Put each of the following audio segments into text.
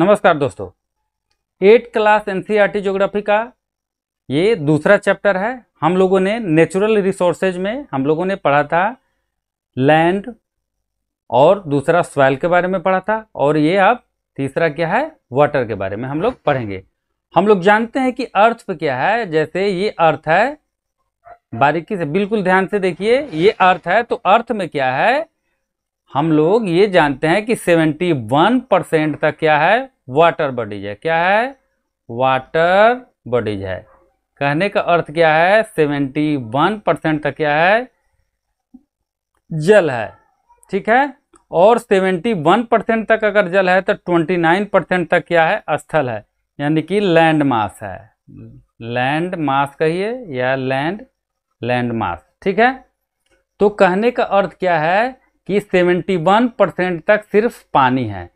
नमस्कार दोस्तों eight class NCERT geography का ये दूसरा चैप्टर है हम लोगों ने नेचुरल रिसोर्सेज में हम लोगों ने पढ़ा था लैंड और दूसरा सॉयल के बारे में पढ़ा था और ये अब तीसरा क्या है वाटर के बारे में हम लोग पढ़ेंगे हम लोग जानते हैं कि अर्थ पर क्या है जैसे ये अर्थ है बारीकी से बिल्कुल ध्यान से देखिए ये अर्थ है तो अर्थ में क्या है हम लोग ये जानते हैं कि 71 परसेंट तक क्या है वाटर बॉडीज है क्या है वाटर बॉडीज है कहने का अर्थ क्या है 71 परसेंट तक क्या है जल है ठीक है और 71 परसेंट तक अगर जल है तो 29 परसेंट तक क्या है स्थल है यानी कि लैंड मास है लैंड मास कहिए या लैंड लैंड मास ठीक है तो कहने का अर्थ क्या है कि 71 परसेंट तक सिर्फ पानी है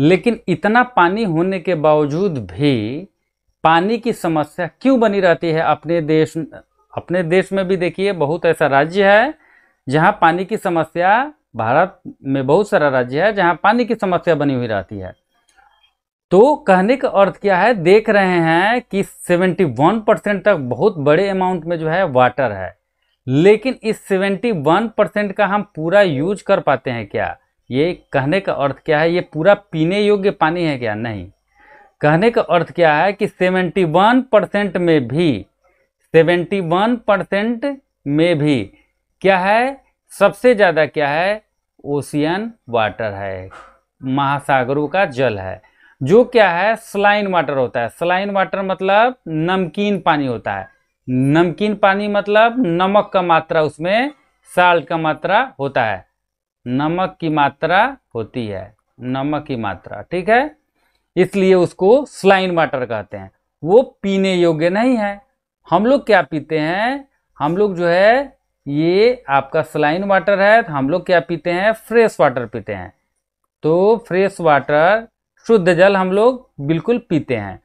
लेकिन इतना पानी होने के बावजूद भी पानी की समस्या क्यों बनी रहती है अपने देश अपने देश में भी देखिए बहुत ऐसा राज्य है जहाँ पानी की समस्या भारत में बहुत सारा राज्य है जहाँ पानी की समस्या बनी हुई रहती है तो कहने का अर्थ क्या है देख रहे हैं कि 71 परसेंट तक बहुत बड़े अमाउंट में जो है वाटर है लेकिन इस 71 परसेंट का हम पूरा यूज कर पाते हैं क्या ये कहने का अर्थ क्या है ये पूरा पीने योग्य पानी है क्या नहीं कहने का अर्थ क्या है कि 71 परसेंट में भी 71 परसेंट में भी क्या है सबसे ज़्यादा क्या है ओशियन वाटर है महासागरों का जल है जो क्या है स्लाइन वाटर होता है स्लाइन वाटर मतलब नमकीन पानी होता है नमकीन पानी मतलब नमक का मात्रा उसमें साल्ट का मात्रा होता है नमक की मात्रा होती है नमक की मात्रा ठीक है इसलिए उसको स्लाइन वाटर कहते हैं वो पीने योग्य नहीं है हम लोग क्या पीते हैं हम लोग जो है ये आपका स्लाइन वाटर है तो हम लोग क्या पीते हैं फ्रेश वाटर पीते हैं तो फ्रेश वाटर शुद्ध जल हम लोग बिल्कुल पीते हैं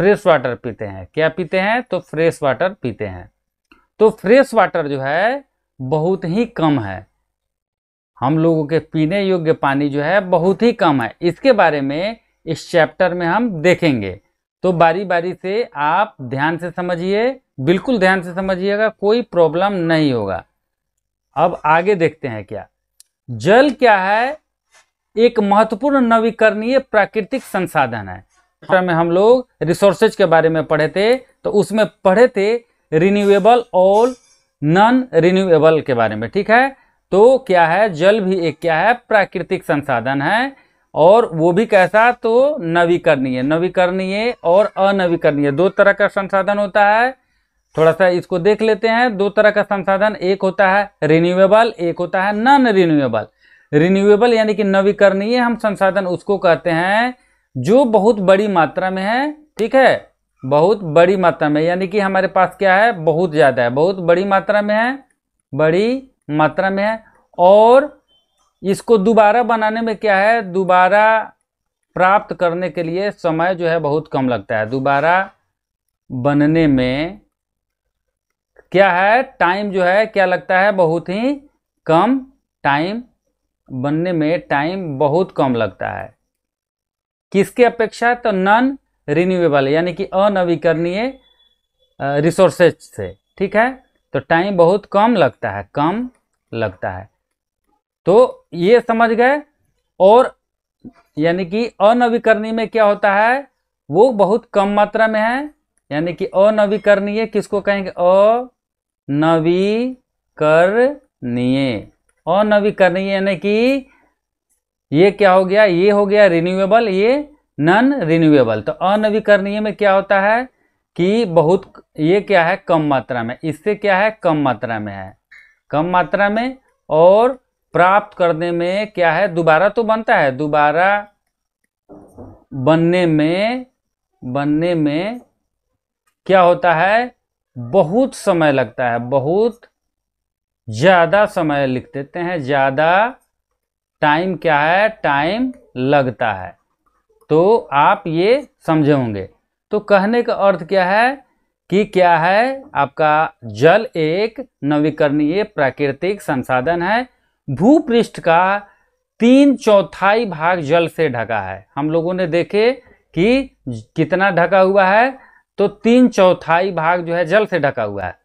फ्रेश वाटर पीते हैं क्या पीते हैं तो फ्रेश वाटर पीते हैं तो फ्रेश वाटर जो है बहुत ही कम है हम लोगों के पीने योग्य पानी जो है बहुत ही कम है इसके बारे में इस चैप्टर में हम देखेंगे तो बारी बारी से आप ध्यान से समझिए बिल्कुल ध्यान से समझिएगा कोई प्रॉब्लम नहीं होगा अब आगे देखते हैं क्या जल क्या है एक महत्वपूर्ण नवीकरणीय प्राकृतिक संसाधन है में हम लोग रिसोर्सेज के बारे में पढ़े थे तो उसमें पढ़े थे रिन्यूएबल और नॉन रिन्यूएबल के बारे में ठीक है तो क्या है जल भी एक क्या है प्राकृतिक संसाधन है और वो भी कैसा तो नवीकरणीय नवीकरणीय और अनवीकरणीय दो तरह का संसाधन होता है थोड़ा सा इसको देख लेते हैं दो तरह का संसाधन एक होता है रिन्यूएबल एक होता है नॉन रिन्यूएबल रिन्यूएबल यानी कि नवीकरणीय हम संसाधन उसको कहते हैं जो बहुत बड़ी मात्रा में है ठीक है बहुत बड़ी मात्रा में यानी कि हमारे पास क्या है बहुत ज़्यादा है बहुत बड़ी मात्रा में है बड़ी मात्रा में है और इसको दोबारा बनाने में क्या है दोबारा प्राप्त करने के लिए समय जो है बहुत कम लगता है दोबारा बनने में क्या है टाइम जो है क्या लगता है बहुत ही कम टाइम बनने में टाइम बहुत कम लगता है किसकी अपेक्षा तो नॉन रिन्यूएबल यानी कि अनवीकरणीय रिसोर्सेज से ठीक है तो टाइम बहुत कम लगता है कम लगता है तो ये समझ गए और यानी कि अनवीकरणीय में क्या होता है वो बहुत कम मात्रा में है यानी कि अनवीकरणीय किसको कहेंगे अनवीकरणीय अनवीकरणीय यानी कि ये क्या हो गया ये हो गया रिन्यूएबल ये नॉन रिन्यूएबल तो अनवीकरणीय में क्या होता है कि बहुत ये क्या है कम मात्रा में इससे क्या है कम मात्रा में है कम मात्रा में और प्राप्त करने में क्या है दोबारा तो बनता है दोबारा बनने में बनने में क्या होता है बहुत समय लगता है बहुत ज़्यादा समय लिख देते हैं ज़्यादा टाइम क्या है टाइम लगता है तो आप ये समझे होंगे तो कहने का अर्थ क्या है कि क्या है आपका जल एक नवीकरणीय प्राकृतिक संसाधन है भूपृष्ठ का तीन चौथाई भाग जल से ढका है हम लोगों ने देखे कि कितना ढका हुआ है तो तीन चौथाई भाग जो है जल से ढका हुआ है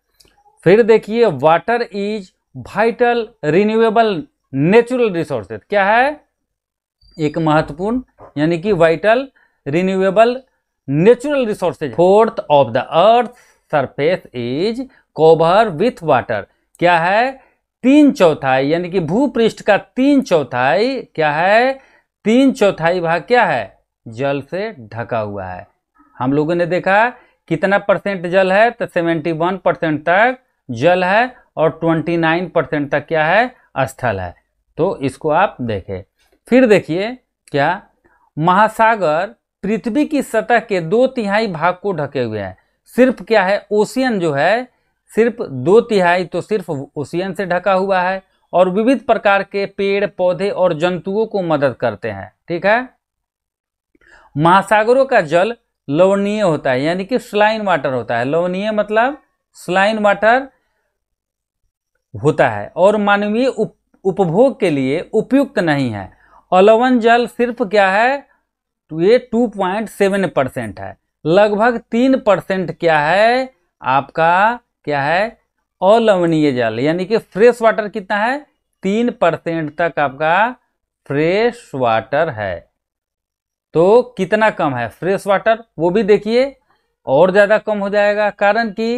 फिर देखिए water is vital renewable natural resources क्या है एक महत्वपूर्ण यानी कि vital renewable natural resources fourth of the earth surface is cover with water क्या है तीन चौथाई यानी कि भूपृष्ठ का तीन चौथाई क्या है तीन चौथाई भाग क्या है जल से ढका हुआ है हम लोगों ने देखा कितना परसेंट जल है तो सेवेंटी वन परसेंट तक जल है और ट्वेंटी नाइन परसेंट तक क्या है स्थल है तो इसको आप देखें फिर देखिए क्या महासागर पृथ्वी की सतह के दो तिहाई भाग को ढके हुए हैं सिर्फ क्या है ओशियन जो है सिर्फ दो तिहाई तो सिर्फ ओशियन से ढका हुआ है और विविध प्रकार के पेड़ पौधे और जंतुओं को मदद करते हैं ठीक है महासागरों का जल लवणीय होता है यानी कि स्लाइन वाटर होता है लवणीय मतलब स्लाइन वाटर होता है और मानवीय उप उपभोग के लिए उपयुक्त नहीं है अलवन जल सिर्फ क्या है तो ये टू पॉइंट सेवन परसेंट है लगभग तीन परसेंट क्या है आपका क्या है अलवनीय जल यानी कि फ्रेश वाटर कितना है तीन परसेंट तक आपका फ्रेश वाटर है तो कितना कम है फ्रेश वाटर वो भी देखिए और ज़्यादा कम हो जाएगा कारण कि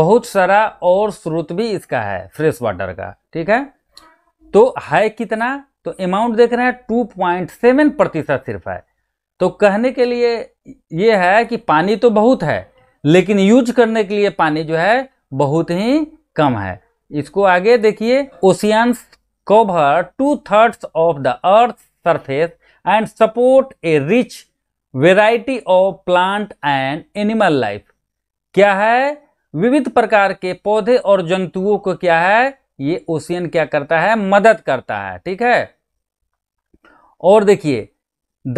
बहुत सारा और स्रोत भी इसका है फ्रेश वाटर का ठीक है तो है कितना तो अमाउंट देख रहे हैं टू पॉइंट सेवन प्रतिशत सिर्फ है तो कहने के लिए ये है कि पानी तो बहुत है लेकिन यूज करने के लिए पानी जो है बहुत ही कम है इसको आगे देखिए oceans cover two thirds of the earth surface and support a rich variety of plant and animal life क्या है विविध प्रकार के पौधे और जंतुओं को क्या है ये ओशियन क्या करता है मदद करता है ठीक है और देखिए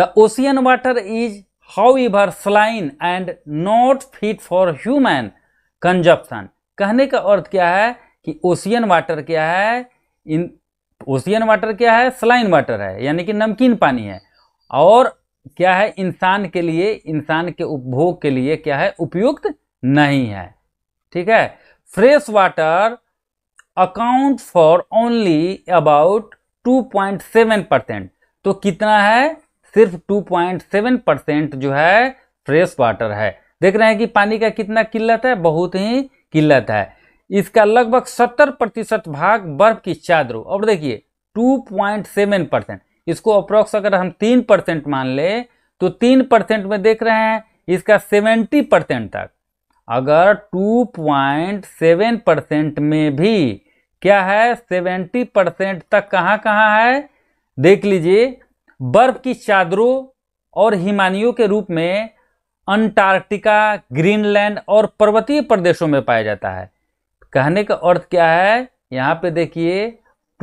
the ocean water is however saline and not fit for human consumption कहने का अर्थ क्या है कि ओशियन वाटर क्या है इन ओशियन वाटर क्या है स्लाइन वाटर है यानी कि नमकीन पानी है और क्या है इंसान के लिए इंसान के उपभोग के लिए क्या है उपयुक्त नहीं है ठीक है fresh water account for only about 2.7 percent तो कितना है सिर्फ 2.7 परसेंट जो है फ्रेश वाटर है देख रहे हैं कि पानी का कितना किल्लत है बहुत ही किल्लत है इसका लगभग 70 प्रतिशत भाग बर्फ की चादरों और देखिए 2.7 परसेंट इसको अप्रोक्स अगर हम तीन परसेंट मान ले तो तीन परसेंट में देख रहे हैं इसका 70 परसेंट तक अगर 2.7 परसेंट में भी क्या है 70 परसेंट तक कहाँ कहाँ है देख लीजिए बर्फ की चादरों और हिमानियों के रूप में अंटार्कटिका ग्रीनलैंड और पर्वतीय प्रदेशों में पाया जाता है कहने का अर्थ क्या है यहाँ पे देखिए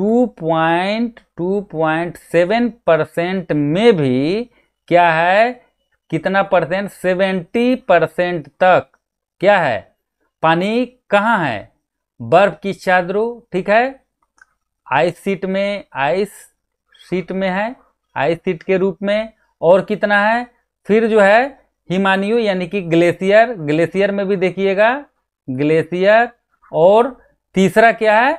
2.2.7 परसेंट में भी क्या है कितना परसेंट 70 परसेंट तक क्या है पानी कहाँ है बर्फ की चादरों ठीक है आइस सीट में आइस सीट में है आइस सीट के रूप में और कितना है फिर जो है हिमानियो यानी कि ग्लेशियर ग्लेशियर में भी देखिएगा ग्लेशियर और तीसरा क्या है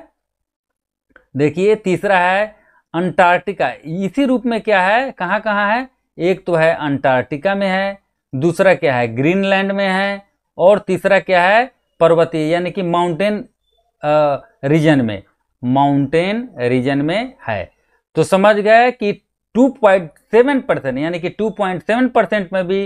देखिए तीसरा है अंटार्कटिका इसी रूप में क्या है कहाँ कहाँ है एक तो है अंटार्कटिका में है दूसरा क्या है ग्रीनलैंड में है और तीसरा क्या है पर्वतीय यानी कि माउंटेन रीजन में माउंटेन रीजन में है तो समझ गए कि 2.7 परसेंट यानी कि 2.7 परसेंट में भी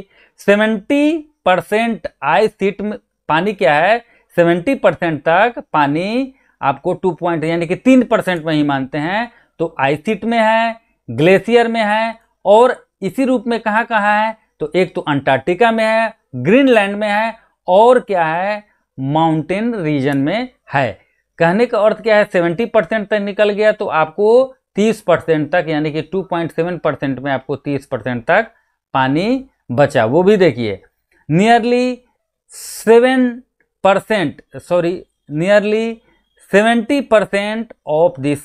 70 परसेंट आई सीट में पानी क्या है 70 परसेंट तक पानी आपको 2 पॉइंट यानी कि 3 परसेंट में ही मानते हैं तो आइस सीट में है ग्लेशियर में है और इसी रूप में कहाँ कहाँ है तो एक तो अंटार्कटिका में है ग्रीनलैंड में है और क्या है माउंटेन रीजन में है कहने का अर्थ क्या है सेवेंटी परसेंट तक निकल गया तो आपको तीस परसेंट तक यानी कि टू पॉइंट सेवन परसेंट में आपको तीस परसेंट तक पानी बचा वो भी देखिए nearly seven percent sorry nearly seventy percent of this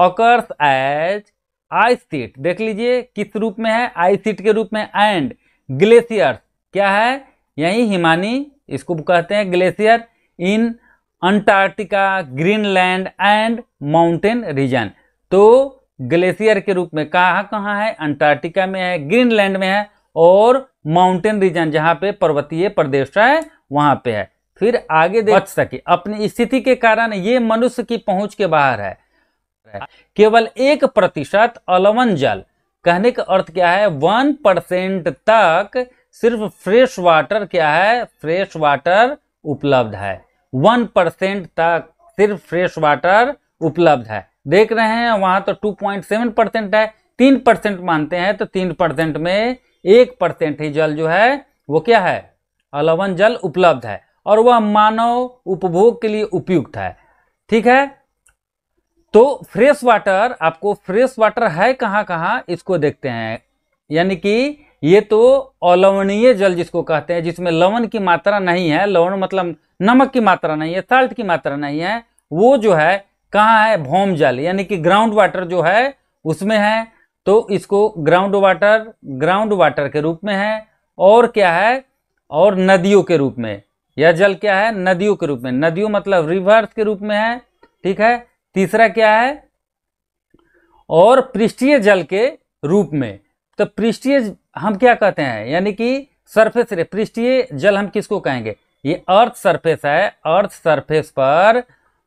occurs as ice sheet देख लीजिए किस रूप में है आइस सीट के रूप में एंड ग्लेशियर्स क्या है यही हिमानी इसको कहते हैं glacier in Antarctica Greenland and mountain region तो ग्लेशियर के रूप में कहाँ कहाँ है अंटार्कटिका में है ग्रीनलैंड में है और माउंटेन रीजन जहाँ पे पर्वतीय प्रदेश है वहाँ पे है फिर आगे बच सके अपनी स्थिति के कारण ये मनुष्य की पहुंच के बाहर है केवल एक प्रतिशत अलवन जल कहने का अर्थ क्या है वन परसेंट तक सिर्फ फ्रेश वाटर क्या है फ्रेश वाटर उपलब्ध है वन परसेंट तक सिर्फ फ्रेश वाटर उपलब्ध है देख रहे हैं वहां तो टू पॉइंट सेवन परसेंट है तीन परसेंट मानते हैं तो तीन परसेंट में एक परसेंट ही जल जो है वो क्या है अलवन जल उपलब्ध है और वह मानव उपभोग के लिए उपयुक्त है ठीक है तो फ्रेश वाटर आपको फ्रेश वाटर है कहाँ कहाँ इसको देखते हैं यानी कि ये तो अलवणीय जल जिसको कहते हैं जिसमें लवण की मात्रा नहीं है लवण मतलब नमक की मात्रा नहीं है साल्ट की मात्रा नहीं है वो जो है कहाँ है भौम जल यानी कि ग्राउंड वाटर जो है उसमें है तो इसको ग्राउंड वाटर ग्राउंड वाटर के रूप में है और क्या है और नदियों के रूप में यह जल क्या है नदियों के रूप में नदियों मतलब रिवर्स के रूप में है ठीक है तीसरा क्या है और पृष्ठीय जल के रूप में तो पृष्ठीय हम क्या कहते हैं यानी कि सरफेस रे पृष्ठीय जल हम किसको कहेंगे ये अर्थ सरफेस है अर्थ सरफेस पर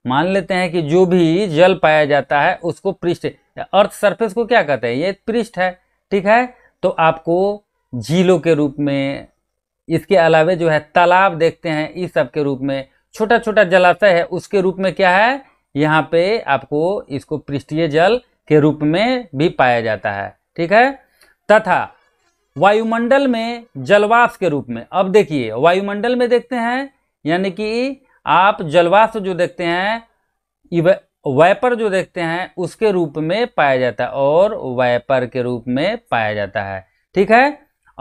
मान लेते हैं कि जो भी जल पाया जाता है उसको पृष्ठ अर्थ सरफेस को क्या कहते हैं ये पृष्ठ है ठीक है तो आपको झीलों के रूप में इसके अलावे जो है तालाब देखते हैं इस सब के रूप में छोटा छोटा जलाशय है उसके रूप में क्या है यहाँ पे आपको इसको पृष्ठीय जल के रूप में भी पाया जाता है ठीक है तथा वायुमंडल में जलवास के रूप में अब देखिए वायुमंडल में देखते हैं यानी कि आप जलवास जो देखते हैं वेपर जो देखते हैं उसके रूप में पाया जाता है और वेपर के रूप में पाया जाता है ठीक है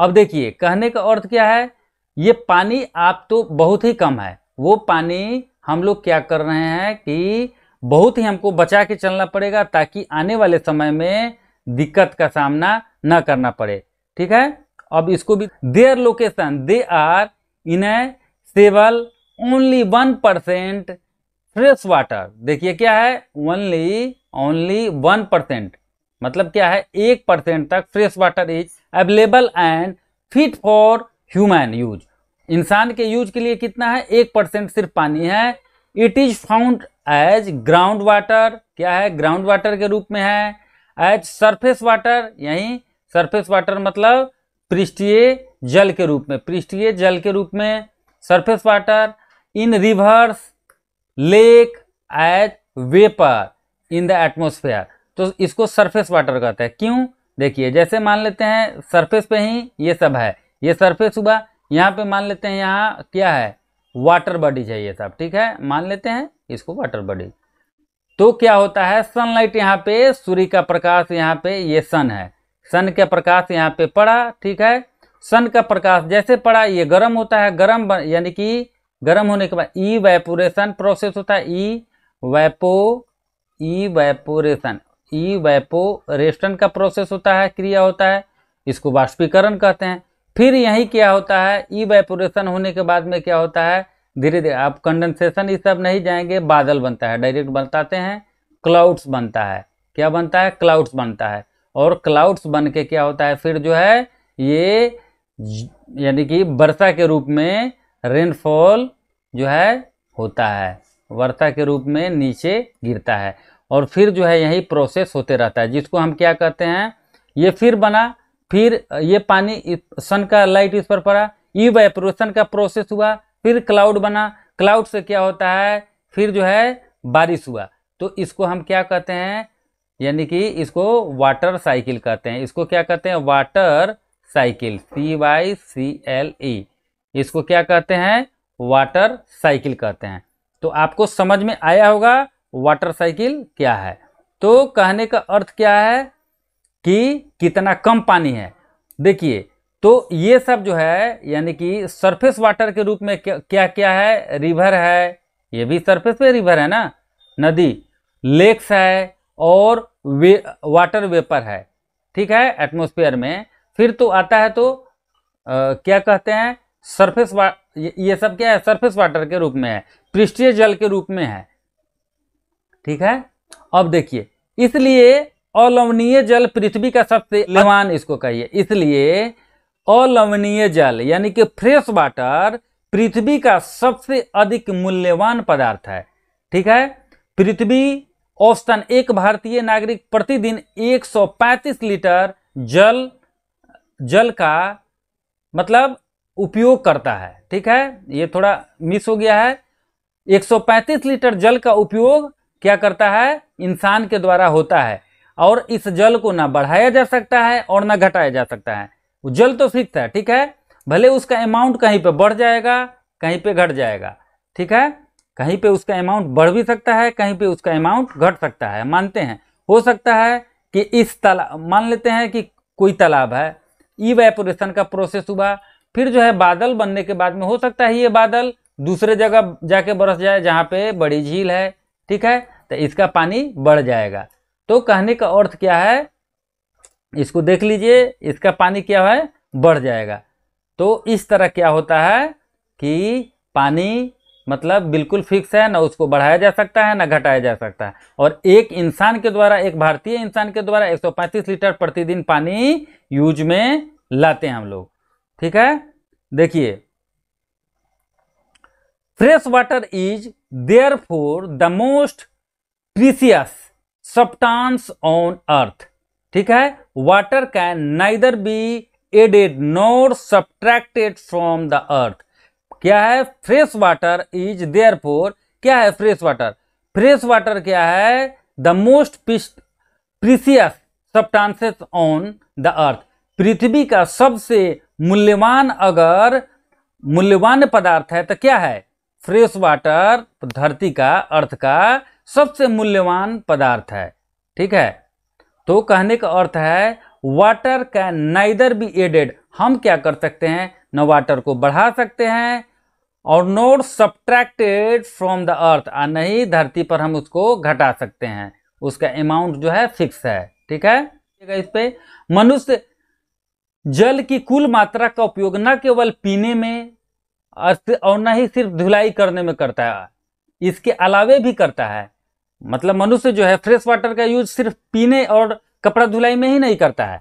अब देखिए कहने का अर्थ क्या है ये पानी आप तो बहुत ही कम है वो पानी हम लोग क्या कर रहे हैं कि बहुत ही हमको बचा के चलना पड़ेगा ताकि आने वाले समय में दिक्कत का सामना न करना पड़े ठीक है अब इसको भी their location they are inaccessible only one percent fresh water देखिए क्या है ओनली ओनली वन परसेंट मतलब क्या है एक परसेंट तक fresh water is available and fit for human use इंसान के यूज के लिए कितना है एक परसेंट सिर्फ पानी है it is found as ground water क्या है ग्राउंड वाटर के रूप में है एज सरफेस वाटर यही सरफेस वाटर मतलब पृष्ठीय जल के रूप में पृष्ठीय जल के रूप में surface water in rivers lake as vapour in the atmosphere तो इसको सरफेस वाटर कहते हैं क्यों देखिए जैसे मान लेते हैं सरफेस पे ही ये सब है ये सरफेस हुआ यहाँ पे मान लेते हैं यहाँ क्या है वाटर बॉडीज है ये सब ठीक है मान लेते हैं इसको वाटर बॉडीज तो क्या होता है सनलाइट यहाँ पे सूर्य का प्रकाश यहाँ पे ये सन है सन का प्रकाश यहाँ पे पड़ा ठीक है सन का प्रकाश जैसे पड़ा ये गर्म होता है गर्म यानी कि गर्म होने के बाद ई वैपोरेशन प्रोसेस होता है ई वैपो ई वैपोरेशन ई वैपोरेशन का प्रोसेस होता है क्रिया होता है इसको वाष्पीकरण कहते हैं फिर यही क्या होता है ई वैपोरेशन होने के बाद में क्या होता है धीरे धीरे आप कंडेंसेशन ये सब नहीं जाएंगे बादल बनता है डायरेक्ट बताते हैं क्लाउड्स बनता है क्या बनता है क्लाउड्स बनता है और क्लाउड्स बन के क्या होता है फिर जो है ये यानी कि वर्षा के रूप में रेनफॉल जो है होता है वर्षा के रूप में नीचे गिरता है और फिर जो है यही प्रोसेस होते रहता है जिसको हम क्या कहते हैं ये फिर बना फिर ये पानी सन का लाइट इस पर पड़ा इवेपोरेशन का प्रोसेस हुआ फिर क्लाउड बना क्लाउड से क्या होता है फिर जो है बारिश हुआ तो इसको हम क्या कहते हैं यानी कि इसको वाटर साइकिल कहते हैं इसको क्या कहते हैं water cycle C Y C L E इसको क्या कहते हैं वाटर साइकिल कहते हैं तो आपको समझ में आया होगा वाटर साइकिल क्या है तो कहने का अर्थ क्या है कि कितना कम पानी है देखिए तो ये सब जो है यानी कि सरफेस वाटर के रूप में क्या क्या, है रिवर है ये भी सरफेस पे रिवर है ना नदी लेक्स है और वे वाटर वेपर है ठीक है एटमोस्फेयर में फिर तो आता है तो आ, क्या कहते हैं सरफेस वा ये सब क्या है सरफेस वाटर के रूप में है पृष्ठीय जल के रूप में है ठीक है अब देखिए इसलिए अलवणीय जल पृथ्वी का सबसे लवान इसको कहिए इसलिए अलवणीय जल यानी कि फ्रेश वाटर पृथ्वी का सबसे अधिक मूल्यवान पदार्थ है ठीक है पृथ्वी औसतन एक भारतीय नागरिक प्रतिदिन 135 लीटर जल जल का मतलब उपयोग करता है ठीक है ये थोड़ा मिस हो गया है 135 लीटर जल का उपयोग क्या करता है इंसान के द्वारा होता है और इस जल को ना बढ़ाया जा सकता है और ना घटाया जा सकता है जल तो फिक्स है ठीक है भले उसका अमाउंट कहीं पे बढ़ जाएगा कहीं पे घट जाएगा ठीक है कहीं पे उसका अमाउंट बढ़ भी सकता है कहीं पे उसका अमाउंट घट सकता है मानते हैं हो सकता है कि इस तालाब मान लेते हैं कि कोई तालाब है ई इवेपोरेशन का प्रोसेस हुआ फिर जो है बादल बनने के बाद में हो सकता है ये बादल दूसरे जगह जाके बरस जाए जहाँ पे बड़ी झील है ठीक है तो इसका पानी बढ़ जाएगा तो कहने का अर्थ क्या है इसको देख लीजिए इसका पानी क्या है बढ़ जाएगा तो इस तरह क्या होता है कि पानी मतलब बिल्कुल फिक्स है ना उसको बढ़ाया जा सकता है ना घटाया जा सकता है और एक इंसान के द्वारा एक भारतीय इंसान के द्वारा 135 लीटर प्रतिदिन पानी यूज में लाते हैं हम लोग ठीक है देखिए fresh water is there for the most precious substance on earth ठीक है water can neither be added nor subtracted from the earth क्या है fresh water is there for क्या है फ्रेश वाटर फ्रेश वाटर क्या है द मोस्ट पिस्ट precious substances on the earth पृथ्वी का सबसे मूल्यवान अगर मूल्यवान पदार्थ है तो क्या है फ्रेश वाटर धरती का अर्थ का सबसे मूल्यवान पदार्थ है ठीक है तो कहने का अर्थ है water can neither be added हम क्या कर सकते हैं न वाटर को बढ़ा सकते हैं और not subtracted from the earth और नहीं धरती पर हम उसको घटा सकते हैं उसका अमाउंट जो है फिक्स है ठीक है इस पे मनुष्य जल की कुल मात्रा का उपयोग न केवल पीने में और न ही सिर्फ धुलाई करने में करता है इसके अलावे भी करता है मतलब मनुष्य जो है फ्रेश वाटर का यूज सिर्फ पीने और कपड़ा धुलाई में ही नहीं करता है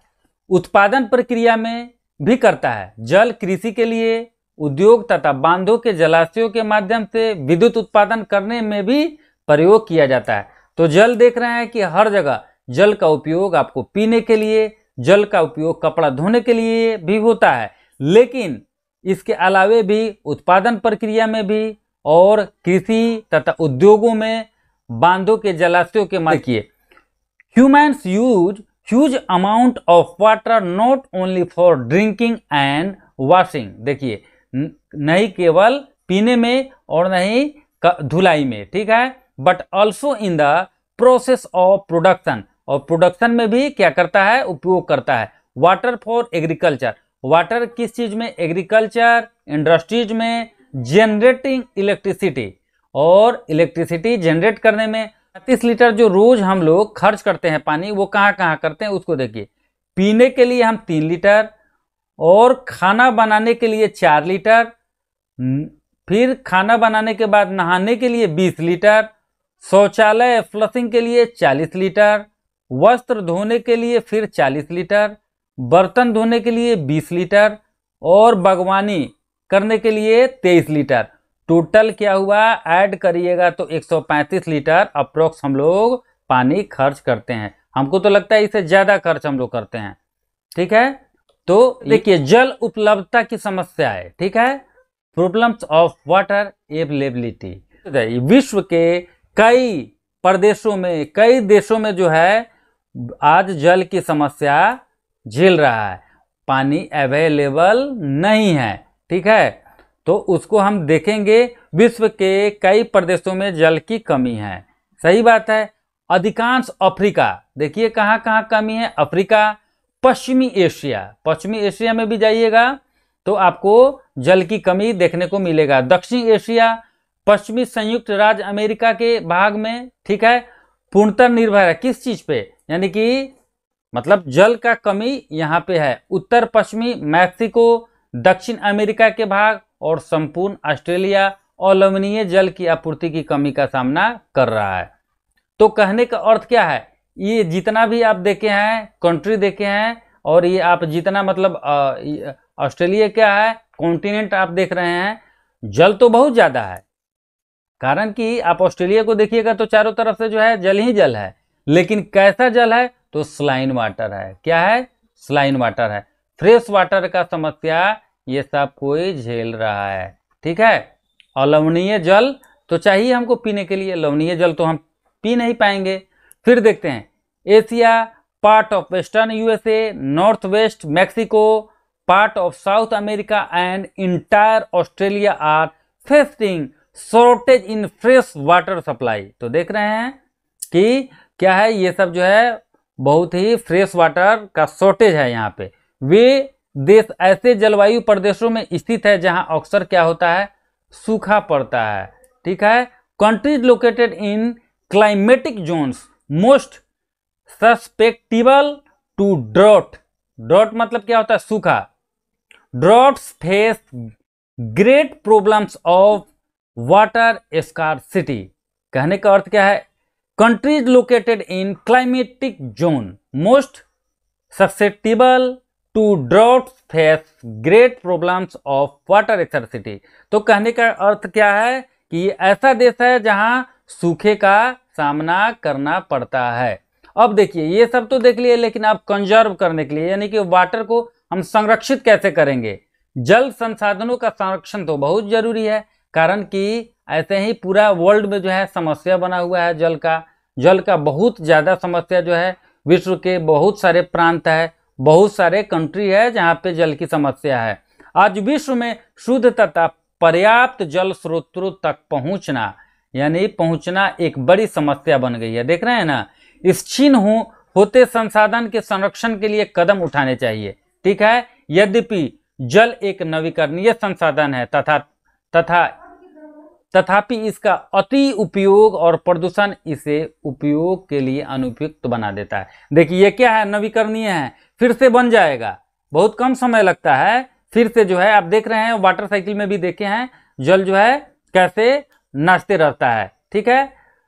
उत्पादन प्रक्रिया में भी करता है जल कृषि के लिए उद्योग तथा बांधों के जलाशयों के माध्यम से विद्युत उत्पादन करने में भी प्रयोग किया जाता है तो जल देख रहे हैं कि हर जगह जल का उपयोग आपको पीने के लिए जल का उपयोग कपड़ा धोने के लिए भी होता है लेकिन इसके अलावे भी उत्पादन प्रक्रिया में भी और कृषि तथा उद्योगों में बांधों के जलाशयों के किए humans use huge amount of water not only for drinking and washing देखिए नहीं केवल पीने में और नहीं धुलाई में ठीक है but also in the process of production और प्रोडक्शन में भी क्या करता है उपयोग करता है वाटर फॉर एग्रीकल्चर वाटर किस चीज में एग्रीकल्चर इंडस्ट्रीज में जनरेटिंग इलेक्ट्रिसिटी और इलेक्ट्रिसिटी जनरेट करने में पैंतीस लीटर जो रोज हम लोग खर्च करते हैं पानी वो कहाँ कहाँ करते हैं उसको देखिए पीने के लिए हम तीन लीटर और खाना बनाने के लिए चार लीटर फिर खाना बनाने के बाद नहाने के लिए बीस लीटर शौचालय फ्लसिंग के लिए चालीस लीटर वस्त्र धोने के लिए फिर चालीस लीटर बर्तन धोने के लिए बीस लीटर और बागवानी करने के लिए तेईस लीटर टोटल क्या हुआ ऐड करिएगा तो 135 लीटर अप्रोक्स हम लोग पानी खर्च करते हैं हमको तो लगता है इससे ज़्यादा खर्च हम लोग करते हैं ठीक है तो देखिए जल उपलब्धता की समस्या है ठीक है प्रॉब्लम्स ऑफ वाटर एवेलेबिलिटी विश्व के कई प्रदेशों में कई देशों में जो है आज जल की समस्या झेल रहा है पानी अवेलेबल नहीं है ठीक है तो उसको हम देखेंगे विश्व के कई प्रदेशों में जल की कमी है सही बात है अधिकांश अफ्रीका देखिए कहाँ कहाँ कमी है अफ्रीका पश्चिमी एशिया पश्चिमी एशिया में भी जाइएगा तो आपको जल की कमी देखने को मिलेगा दक्षिण एशिया पश्चिमी संयुक्त राज्य अमेरिका के भाग में ठीक है पूर्णतः निर्भर है किस चीज पे यानी कि मतलब जल का कमी यहाँ पे है उत्तर पश्चिमी मैक्सिको दक्षिण अमेरिका के भाग और संपूर्ण ऑस्ट्रेलिया अलमनीय जल की आपूर्ति की कमी का सामना कर रहा है तो कहने का अर्थ क्या है ये जितना भी आप देखे हैं कंट्री देखे हैं और ये आप जितना मतलब ऑस्ट्रेलिया क्या है कॉन्टिनेंट आप देख रहे हैं जल तो बहुत ज़्यादा है कारण कि आप ऑस्ट्रेलिया को देखिएगा तो चारों तरफ से जो है जल ही जल है लेकिन कैसा जल है तो स्लाइन वाटर है क्या है स्लाइन वाटर है फ्रेश वाटर का समस्या ये सब कोई झेल रहा है ठीक है और लवणीय जल तो चाहिए हमको पीने के लिए लवणीय जल तो हम पी नहीं पाएंगे फिर देखते हैं Asia part of western USA north west Mexico part of South America and entire Australia are facing shortage in fresh water supply तो देख रहे हैं कि क्या है ये सब जो है बहुत ही फ्रेश वाटर का शॉर्टेज है यहाँ पे वे देश ऐसे जलवायु प्रदेशों में स्थित है जहां अक्सर क्या होता है सूखा पड़ता है ठीक है countries located in climatic zones most susceptible to drought drought मतलब क्या होता है सूखा droughts face great problems of water scarcity कहने का अर्थ क्या है countries located in climatic zone most susceptible to drought face great problems of water scarcity तो कहने का अर्थ क्या है कि ये ऐसा देश है जहां सूखे का सामना करना पड़ता है अब देखिए ये सब तो देख लिए लेकिन अब कंजर्व करने के लिए यानी कि वाटर को हम संरक्षित कैसे करेंगे जल संसाधनों का संरक्षण तो बहुत जरूरी है कारण कि ऐसे ही पूरा वर्ल्ड में जो है समस्या बना हुआ है जल का जल का बहुत ज़्यादा समस्या जो है विश्व के बहुत सारे प्रांत है बहुत सारे कंट्री है जहाँ पे जल की समस्या है आज विश्व में शुद्ध तथा पर्याप्त जल स्रोतों तक पहुँचना यानी पहुँचना एक बड़ी समस्या बन गई है देख रहे हैं ना इस छीन हो होते संसाधन के संरक्षण के लिए कदम उठाने चाहिए ठीक है यद्यपि जल एक नवीकरणीय संसाधन है तथा तथा तथापि इसका अति उपयोग और प्रदूषण इसे उपयोग के लिए अनुपयुक्त बना देता है देखिए ये क्या है नवीकरणीय है फिर से बन जाएगा बहुत कम समय लगता है फिर से जो है आप देख रहे हैं वाटर साइकिल में भी देखे हैं जल जो है कैसे नाचते रहता है ठीक है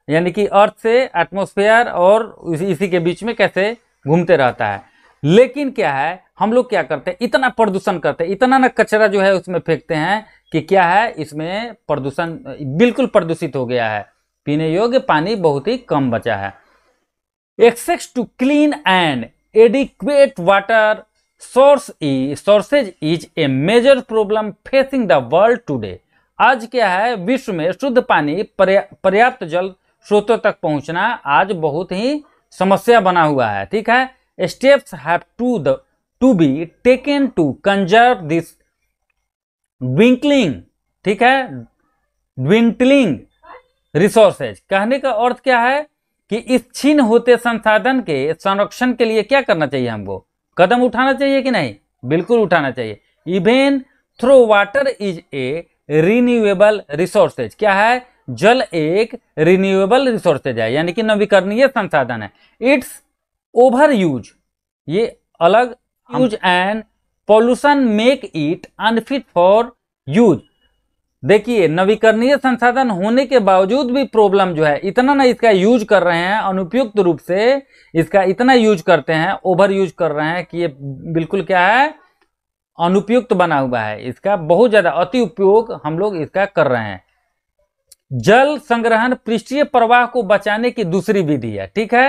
यानी कि अर्थ से एटमोस्फेयर और इसी के बीच में कैसे घूमते रहता है लेकिन क्या है हम लोग क्या करते हैं इतना प्रदूषण करते हैं इतना ना कचरा जो है उसमें फेंकते हैं कि क्या है इसमें प्रदूषण बिल्कुल प्रदूषित हो गया है पीने योग्य पानी बहुत ही कम बचा है access to clean and adequate water source sources is a major problem facing the world today आज क्या है विश्व में शुद्ध पानी पर्याप्त जल स्रोतों तक पहुंचना आज बहुत ही समस्या बना हुआ है ठीक है steps have to the to be taken to conserve this dwindling ठीक है ड्विंकलिंग रिसोर्सेज कहने का अर्थ क्या है कि इस छीन होते संसाधन के संरक्षण के लिए क्या करना चाहिए हमको कदम उठाना चाहिए कि नहीं बिल्कुल उठाना चाहिए even throw water is a renewable resources क्या है जल एक रिन्यूएबल रिसोर्सेज है यानी कि नवीकरणीय संसाधन है इट्स ओवर यूज ये अलग use and pollution make it unfit for use देखिए नवीकरणीय संसाधन होने के बावजूद भी प्रॉब्लम जो है इतना ना इसका यूज कर रहे हैं अनुपयुक्त रूप से इसका इतना यूज करते हैं ओवर यूज कर रहे हैं कि ये बिल्कुल क्या है अनुपयुक्त बना हुआ है इसका बहुत ज्यादा अति उपयोग हम लोग इसका कर रहे हैं जल संग्रहण पृष्ठीय प्रवाह को बचाने की दूसरी विधि है ठीक है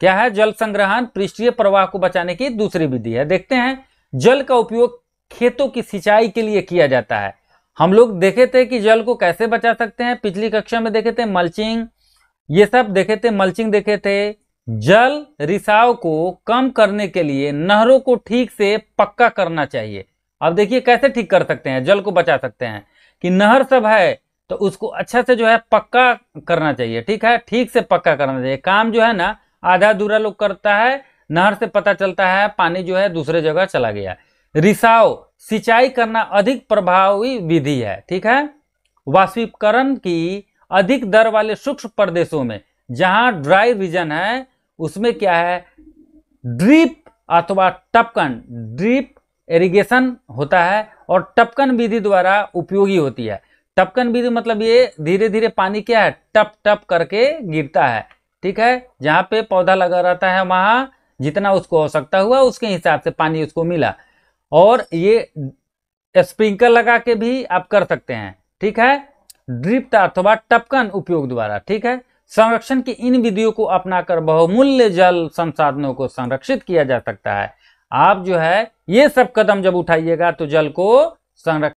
क्या है जल संग्रहण पृष्ठीय प्रवाह को बचाने की दूसरी विधि है देखते हैं जल का उपयोग खेतों की सिंचाई के लिए किया जाता है हम लोग देखे थे कि जल को कैसे बचा सकते हैं पिछली कक्षा में देखे थे मल्चिंग ये सब देखे थे मल्चिंग देखे थे जल रिसाव को कम करने के लिए नहरों को ठीक से पक्का करना चाहिए अब देखिए कैसे ठीक कर सकते हैं जल को बचा सकते हैं कि नहर सब है तो उसको अच्छा से जो है पक्का करना चाहिए ठीक है ठीक से पक्का करना चाहिए काम जो है ना आधा अधूरा लोग करता है नहर से पता चलता है पानी जो है दूसरे जगह चला गया रिसाव सिंचाई करना अधिक प्रभावी विधि है ठीक है वाष्पीकरण की अधिक दर वाले सूक्ष्म प्रदेशों में जहां ड्राई रीजन है उसमें क्या है ड्रिप अथवा टपकन ड्रिप इरिगेशन होता है और टपकन विधि द्वारा उपयोगी होती है टपकन विधि मतलब ये धीरे धीरे पानी क्या है टप टप करके गिरता है ठीक है जहां पे पौधा लगा रहता है वहां जितना उसको आवश्यकता हुआ उसके हिसाब से पानी उसको मिला और ये स्प्रिंकल लगा के भी आप कर सकते हैं ठीक है ड्रिप अथवा टपकन उपयोग द्वारा ठीक है संरक्षण की इन विधियों को अपनाकर बहुमूल्य जल संसाधनों को संरक्षित किया जा सकता है आप जो है ये सब कदम जब उठाइएगा तो जल को संरक्षण